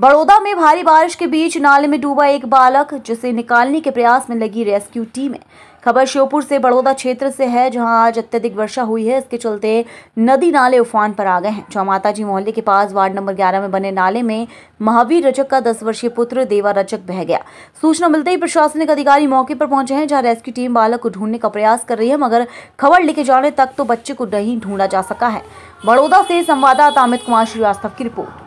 बड़ौदा में भारी बारिश के बीच नाले में डूबा एक बालक जिसे निकालने के प्रयास में लगी रेस्क्यू टीमें खबर श्योपुर से बड़ौदा क्षेत्र से है जहां आज अत्यधिक वर्षा हुई है इसके चलते नदी नाले उफान पर आ गए हैं चौमाता जी मोहल्ले के पास वार्ड नंबर 11 में बने नाले में महावीर रचक का 10 वर्षीय पुत्र देवा रचक बह गया सूचना मिलते ही प्रशासनिक अधिकारी मौके पर पहुंचे हैं जहां रेस्क्यू टीम बालक को ढूंढने का प्रयास कर रही है मगर खबर लेके जाने तक तो बच्चे को नहीं ढूंढा जा सका है बड़ौदा से संवाददाता अमित कुमार श्रीवास्तव की रिपोर्ट